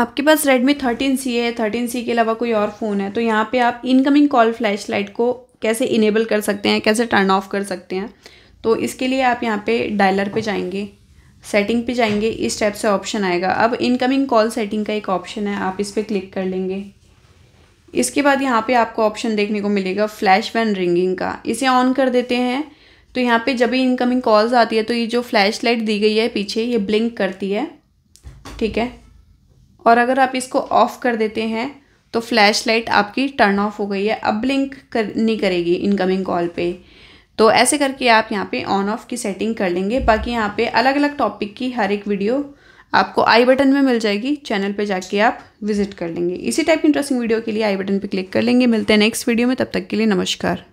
आपके पास Redmi 13C है 13C के अलावा कोई और फ़ोन है तो यहाँ पे आप इनकमिंग कॉल फ्लैश लाइट को कैसे इनेबल कर सकते हैं कैसे टर्न ऑफ कर सकते हैं तो इसके लिए आप यहाँ पे डायलर पे जाएंगे सेटिंग पे जाएंगे इस टाइप से ऑप्शन आएगा अब इनकमिंग कॉल सेटिंग का एक ऑप्शन है आप इस पर क्लिक कर लेंगे इसके बाद यहाँ पर आपको ऑप्शन देखने को मिलेगा फ्लैश वैन रिंगिंग का इसे ऑन कर देते हैं तो यहाँ पर जब भी इनकमिंग कॉल्स आती है तो ये जो फ्लैश लाइट दी गई है पीछे ये ब्लिंक करती है ठीक है और अगर आप इसको ऑफ़ कर देते हैं तो फ्लैश लाइट आपकी टर्न ऑफ हो गई है अब ब्लिंक कर नहीं करेगी इनकमिंग कॉल पे तो ऐसे करके आप यहाँ पे ऑन ऑफ़ की सेटिंग कर लेंगे बाकी यहाँ पे अलग अलग टॉपिक की हर एक वीडियो आपको आई बटन में मिल जाएगी चैनल पे जाके आप विजिट कर लेंगे इसी टाइप की इंटरेस्टिंग वीडियो के लिए आई बटन पे क्लिक कर लेंगे मिलते हैं नेक्स्ट वीडियो में तब तक के लिए नमस्कार